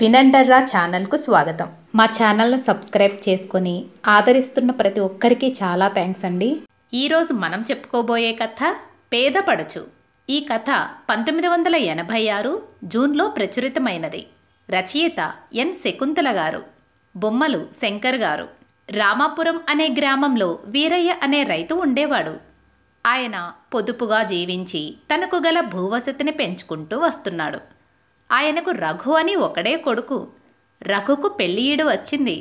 వినండర్రా ఛానల్కు స్వాగతం మా ఛానల్ను సబ్స్క్రైబ్ చేసుకుని ఆదరిస్తున్న ప్రతి ఒక్కరికి చాలా థ్యాంక్స్ అండి ఈరోజు మనం చెప్పుకోబోయే కథ పేదపడచు ఈ కథ పంతొమ్మిది వందల ఎనభై ఆరు జూన్లో ప్రచురితమైనది రచయిత ఎన్ శకుంతల గారు బొమ్మలు శంకర్ గారు రామాపురం అనే గ్రామంలో వీరయ్య అనే రైతు ఉండేవాడు ఆయన పొదుపుగా జీవించి తనకు గల భూవసతిని పెంచుకుంటూ వస్తున్నాడు ఆయనకు రఘు అని ఒకడే కొడుకు రఘుకు పెళ్ళియీడు వచ్చింది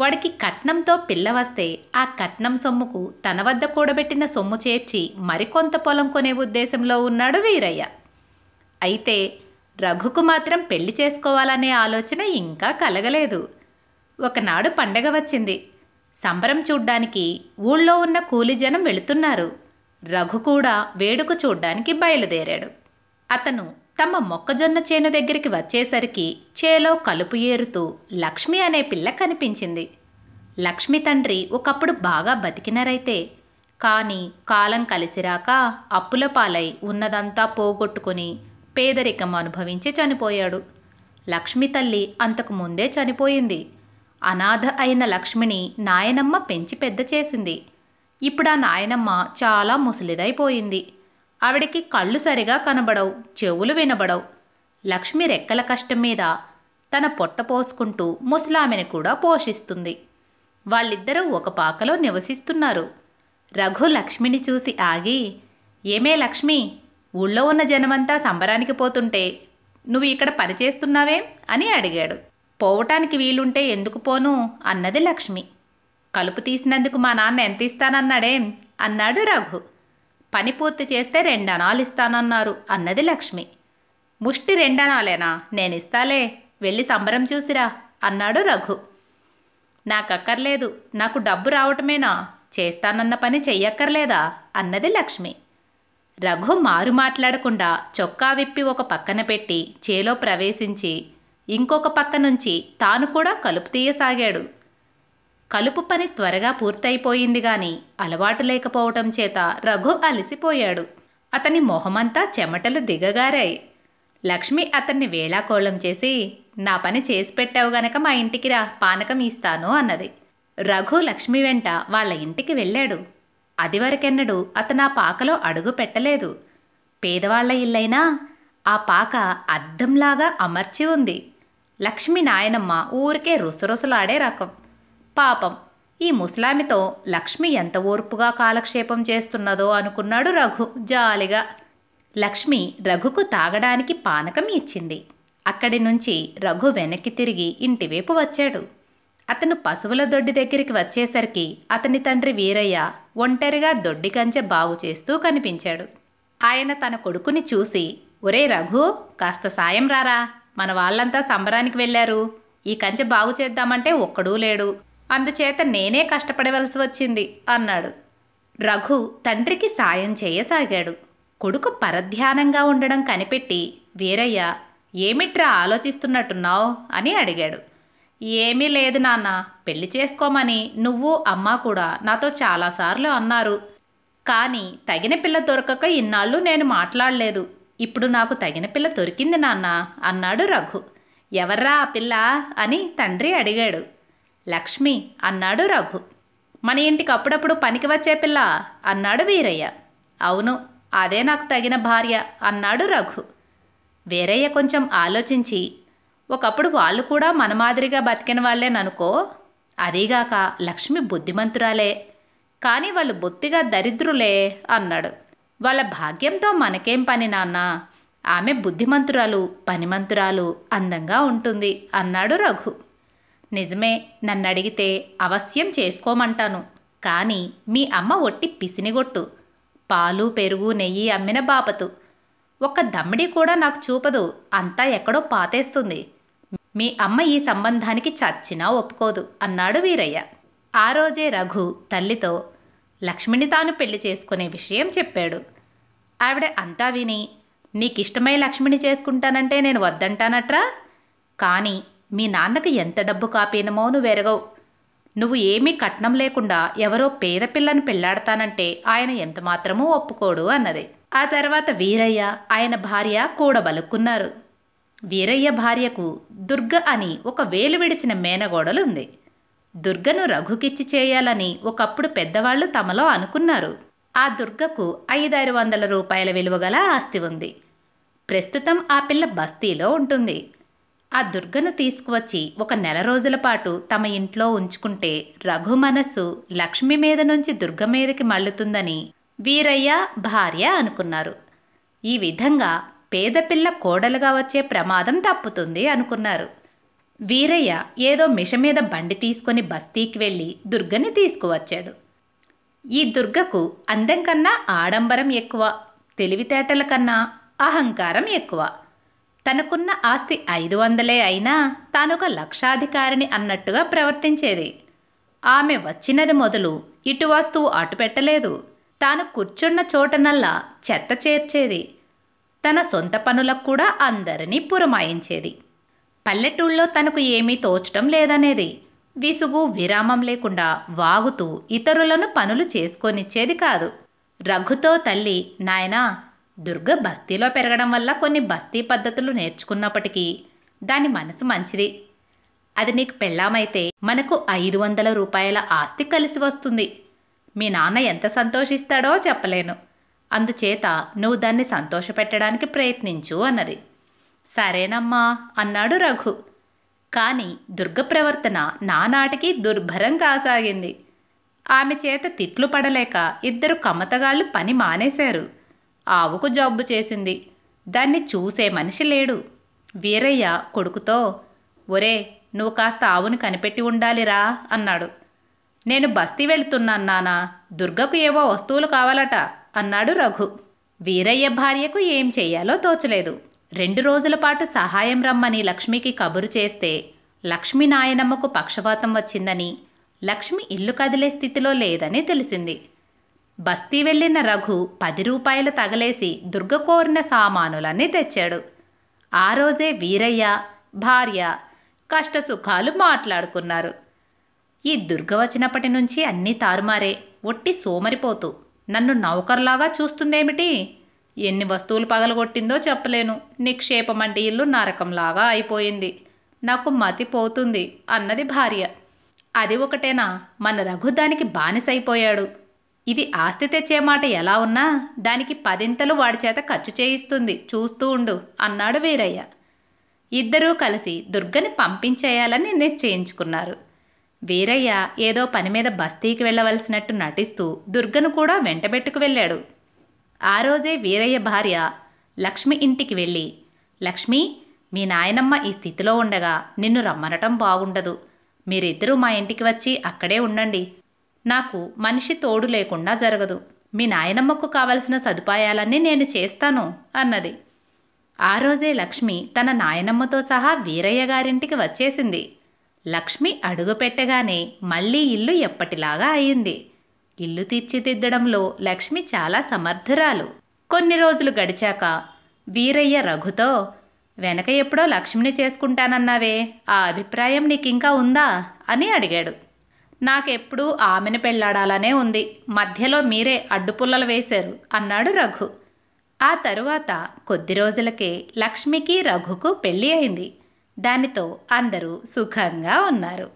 వాడికి కట్నంతో పిల్ల వస్తే ఆ కట్నం సొమ్ముకు తన వద్ద కూడబెట్టిన సొమ్ము చేర్చి మరికొంత పొలం కొనే ఉద్దేశంలో ఉన్నాడు వీరయ్య అయితే రఘుకు మాత్రం పెళ్లి చేసుకోవాలనే ఆలోచన ఇంకా కలగలేదు ఒకనాడు పండగ వచ్చింది సంబరం చూడ్డానికి ఊళ్ళో ఉన్న కూలిజనం వెళుతున్నారు రఘు కూడా వేడుక చూడ్డానికి బయలుదేరాడు అతను తమ మొక్కజొన్న చేను దగ్గరికి వచ్చేసరికి చేలో కలుపు ఏరుతూ లక్ష్మి అనే పిల్ల కనిపించింది లక్ష్మి తండ్రి ఒకప్పుడు బాగా బతికినారైతే కానీ కాలం కలిసిరాక అప్పుల పాలై ఉన్నదంతా పోగొట్టుకుని పేదరికం అనుభవించి చనిపోయాడు లక్ష్మి తల్లి అంతకు ముందే చనిపోయింది అనాథ అయిన లక్ష్మిని నాయనమ్మ పెంచి పెద్ద చేసింది ఇప్పుడు ఆ నాయనమ్మ చాలా ముసలిదైపోయింది ఆవిడకి కళ్ళు సరిగా కనబడవు చెవులు వినబడవు లక్ష్మి రెక్కల కష్టం మీద తన పొట్ట పోసుకుంటూ ముసలామెను కూడా పోషిస్తుంది వాళ్ళిద్దరూ ఒక పాకలో నివసిస్తున్నారు రఘు లక్ష్మిని చూసి ఆగి ఏమే లక్ష్మి ఊళ్ళో ఉన్న జనమంతా సంబరానికి పోతుంటే నువ్వు ఇక్కడ పనిచేస్తున్నావే అని అడిగాడు పోవటానికి వీలుంటే ఎందుకు పోను అన్నది లక్ష్మి కలుపు తీసినందుకు మా నాన్న ఎంత ఇస్తానన్నాడేం అన్నాడు రఘు పని పూర్తి చేస్తే రెండణాలు ఇస్తానన్నారు అన్నది లక్ష్మి ముష్టి రెండణాలేనా నేనిస్తాలే వెళ్ళి సంబరం చూసిరా అన్నాడు రఘు నాకక్కర్లేదు నాకు డబ్బు రావటమేనా చేస్తానన్న పని చెయ్యక్కర్లేదా అన్నది లక్ష్మి రఘు మారు మాట్లాడకుండా చొక్కా విప్పి ఒక పక్కన పెట్టి చేలో ప్రవేశించి ఇంకొక పక్క నుంచి తాను కూడా కలుపు తీయసాగాడు కలుపు పని త్వరగా పూర్తయిపోయింది గాని అలవాటు లేకపోవటం చేత రఘు అలసిపోయాడు అతని మొహమంతా చెమటలు దిగగారాయి లక్ష్మి అతన్ని వేళాకోళం చేసి నా పని చేసి పెట్టావు గనక మా ఇంటికి రా పానకం ఇస్తాను అన్నది రఘు లక్ష్మి వెంట వాళ్ళ ఇంటికి వెళ్ళాడు అదివరకెన్నడూ అతను ఆ పాకలో అడుగు పెట్టలేదు పేదవాళ్ల ఇల్లైనా ఆ పాక అద్దంలాగా అమర్చి ఉంది లక్ష్మి నాయనమ్మ ఊరికే రుసరుసలాడే రకం పాపం ఈ ముసలామితో లక్ష్మి ఎంత ఓర్పుగా కాలక్షేపం చేస్తున్నదో అనుకున్నాడు రఘు జాలిగా లక్ష్మి రఘుకు తాగడానికి పానకం ఇచ్చింది అక్కడి నుంచి రఘు వెనక్కి తిరిగి ఇంటివైపు వచ్చాడు అతను పశువుల దొడ్డి దగ్గరికి వచ్చేసరికి అతని తండ్రి వీరయ్య ఒంటరిగా దొడ్డి కంచె బాగు చేస్తూ కనిపించాడు ఆయన తన కొడుకుని చూసి ఒరే రఘు కాస్త సాయం రారా మన వాళ్ళంతా సంబరానికి వెళ్ళారు ఈ కంచె బాగు చేద్దామంటే ఒక్కడూ లేడు అందుచేత నేనే కష్టపడవలసి వచ్చింది అన్నాడు రఘు తండ్రికి సాయం చేయసాగాడు కొడుకు పరధ్యానంగా ఉండడం కనిపెట్టి వీరయ్య ఏమిట్రా ఆలోచిస్తున్నట్టున్నావు అని అడిగాడు ఏమీ లేదు నాన్న పెళ్లి చేసుకోమని నువ్వు అమ్మ కూడా నాతో చాలాసార్లు అన్నారు కానీ తగిన పిల్ల దొరకక ఇన్నాళ్ళు నేను మాట్లాడలేదు ఇప్పుడు నాకు తగిన పిల్ల దొరికింది నాన్న అన్నాడు రఘు ఎవర్రా ఆ పిల్ల అని తండ్రి అడిగాడు లక్ష్మి అన్నాడు రఘు మన ఇంటికి అప్పుడప్పుడు పనికి వచ్చే పిల్ల అన్నాడు వీరయ్య అవును అదే నాకు తగిన భార్య అన్నాడు రఘు వీరయ్య కొంచెం ఆలోచించి ఒకప్పుడు వాళ్ళు కూడా మన మాదిరిగా బతికిన వాళ్ళేననుకో అదీగాక లక్ష్మి బుద్ధిమంతురాలే కానీ వాళ్ళు బొత్తిగా దరిద్రులే అన్నాడు వాళ్ళ భాగ్యంతో మనకేం పని నాన్న ఆమె బుద్ధిమంతురాలు పనిమంతురాలు అందంగా ఉంటుంది అన్నాడు రఘు నిజమే నన్నడిగితే అవశ్యం చేసుకోమంటాను కానీ మీ అమ్మ ఒట్టి పిసినిగొట్టు పాలు పెరుగు నెయ్యి అమ్మిన బాపతు ఒక్క దమ్మిడి కూడా నాకు చూపదు అంతా ఎక్కడో పాతేస్తుంది మీ అమ్మ ఈ సంబంధానికి చచ్చినా ఒప్పుకోదు అన్నాడు వీరయ్య ఆ రోజే రఘు తల్లితో లక్ష్మిని తాను పెళ్లి చేసుకునే విషయం చెప్పాడు ఆవిడ అంతా విని నీకిష్టమై లక్ష్మిని చేసుకుంటానంటే నేను వద్దంటానట్రా కానీ మీ నాన్నకి ఎంత డబ్బు కాపీనమో నువ్వెరగవు నువ్వు ఏమీ కట్నం లేకుండా ఎవరో పేద పిల్లను పెళ్లాడతానంటే ఆయన ఎంత మాత్రమూ ఒప్పుకోడు అన్నది ఆ తర్వాత వీరయ్య ఆయన భార్య కూడబలుక్కున్నారు వీరయ్య భార్యకు దుర్గ అని ఒక వేలు విడిచిన మేనగోడలుంది దుర్గను రఘుకిచ్చి చేయాలని ఒకప్పుడు పెద్దవాళ్ళు తమలో అనుకున్నారు ఆ దుర్గకు ఐదారు వందల రూపాయల విలువగల ఆస్తి ఉంది ప్రస్తుతం ఆ పిల్ల బస్తీలో ఉంటుంది ఆ దుర్గను తీసుకువచ్చి ఒక నెల రోజుల పాటు తమ ఇంట్లో ఉంచుకుంటే రఘు మనస్సు లక్ష్మి మీద నుంచి దుర్గ మీదకి మళ్ళుతుందని వీరయ్య భార్య అనుకున్నారు ఈ విధంగా పేదపిల్ల కోడలుగా వచ్చే ప్రమాదం తప్పుతుంది అనుకున్నారు వీరయ్య ఏదో మిష మీద బండి తీసుకొని బస్తీకి వెళ్ళి దుర్గని తీసుకువచ్చాడు ఈ దుర్గకు అందం కన్నా ఆడంబరం ఎక్కువ తెలివితేటల కన్నా అహంకారం ఎక్కువ తనకున్న ఆస్తి ఐదు వందలే అయినా తానొక లక్షాధికారిని అన్నట్టుగా ప్రవర్తించేది ఆమె వచ్చినది మొదలు ఇటు వస్తువు అటు పెట్టలేదు తాను కూర్చున్న చోటనల్లా చెత్త చేర్చేది తన సొంత పనులకు కూడా అందరినీ పురమాయించేది పల్లెటూళ్ళలో తనకు ఏమీ తోచటం లేదనేది విసుగు విరామం లేకుండా వాగుతూ ఇతరులను పనులు చేసుకొనిచ్చేది కాదు రఘుతో తల్లి నాయనా దుర్గ బస్తీలో పెరగడం వల్ల కొన్ని బస్తీ పద్ధతులు నేర్చుకున్నప్పటికీ దాని మనసు మంచిది అది నీకు పెళ్ళామైతే మనకు ఐదు వందల రూపాయల ఆస్తి కలిసి వస్తుంది మీ నాన్న ఎంత సంతోషిస్తాడో చెప్పలేను అందుచేత నువ్వు దాన్ని సంతోషపెట్టడానికి ప్రయత్నించు అన్నది సరేనమ్మా అన్నాడు రఘు కానీ దుర్గ ప్రవర్తన నానాటికి దుర్భరం కాసాగింది ఆమె చేత తిట్లు పడలేక ఇద్దరు కమ్మతగాళ్ళు పని మానేశారు ఆవుకు జబ్బు చేసింది దాన్ని చూసే మనిషి లేడు వీరయ్య కొడుకుతో ఒరే నువ్వు కాస్త ఆవుని కనిపెట్టి ఉండాలిరా అన్నాడు నేను బస్తీ వెళ్తున్నాను నానా దుర్గకు ఏవో వస్తువులు కావాలట అన్నాడు రఘు వీరయ్య భార్యకు ఏం చెయ్యాలో తోచలేదు రెండు రోజుల పాటు సహాయం రమ్మని లక్ష్మికి కబురు చేస్తే లక్ష్మి నాయనమ్మకు పక్షవాతం వచ్చిందని లక్ష్మి ఇల్లు కదిలే స్థితిలో లేదని తెలిసింది బస్తీ వెళ్ళిన రఘు పది రూపాయలు తగలేసి దుర్గ కోరిన సామానులన్నీ తెచ్చాడు ఆ రోజే వీరయ్య భార్య కష్టసుఖాలు మాట్లాడుకున్నారు ఈ దుర్గ వచ్చినప్పటి నుంచి అన్నీ తారుమారే ఒట్టి సోమరిపోతూ నన్ను నౌకర్లాగా చూస్తుందేమిటి ఎన్ని వస్తువులు పగలగొట్టిందో చెప్పలేను నిక్షేపమంటి ఇల్లు నరకంలాగా అయిపోయింది నాకు మతి పోతుంది అన్నది భార్య అది ఒకటేనా మన రఘు దానికి బానిసైపోయాడు ఇది ఆస్తి తెచ్చే మాట ఎలా ఉన్నా దానికి పదింతలు వాడి చేత ఖర్చు చేయిస్తుంది చూస్తూ ఉండు అన్నాడు వీరయ్య ఇద్దరూ కలిసి దుర్గని పంపించేయాలని నిశ్చయించుకున్నారు వీరయ్య ఏదో పని మీద బస్తీకి వెళ్ళవలసినట్టు నటిస్తూ దుర్గను కూడా వెంటబెట్టుకు వెళ్ళాడు ఆ రోజే వీరయ్య భార్య లక్ష్మి ఇంటికి వెళ్ళి లక్ష్మి మీ నాయనమ్మ ఈ స్థితిలో ఉండగా నిన్ను రమ్మనటం బాగుండదు మీరిద్దరూ మా ఇంటికి వచ్చి అక్కడే ఉండండి నాకు మనిషి తోడు లేకుండా జరగదు మీ నాయనమ్మకు కావలసిన సదుపాయాలన్నీ నేను చేస్తాను అన్నది ఆ రోజే లక్ష్మి తన నాయనమ్మతో సహా వీరయ్య గారింటికి వచ్చేసింది లక్ష్మి అడుగుపెట్టగానే మళ్ళీ ఇల్లు ఎప్పటిలాగా అయింది ఇల్లు తీర్చిదిద్దడంలో లక్ష్మి చాలా సమర్థురాలు కొన్ని రోజులు గడిచాక వీరయ్య రఘుతో వెనక ఎప్పుడో లక్ష్మిని చేసుకుంటానన్నావే ఆ అభిప్రాయం నీకింకా ఉందా అని అడిగాడు నాకెప్పుడూ ఆమెను పెళ్లాడాలనే ఉంది మధ్యలో మీరే అడ్డుపుల్లలు వేశారు అన్నాడు రఘు ఆ తరువాత కొద్ది రోజులకే లక్ష్మికి రఘుకు పెళ్ళి అయింది దానితో అందరూ సుఖంగా ఉన్నారు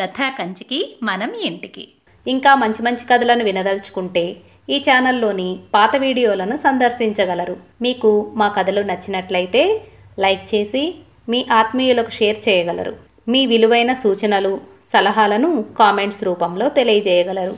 కథ కంచికి మనం ఇంటికి ఇంకా మంచి మంచి కథలను వినదలుచుకుంటే ఈ ఛానల్లోని పాత వీడియోలను సందర్శించగలరు మీకు మా కథలు నచ్చినట్లయితే లైక్ చేసి మీ ఆత్మీయులకు షేర్ చేయగలరు మీ విలువైన సూచనలు సలహాలను కామెంట్స్ రూపంలో తెలియజేయగలరు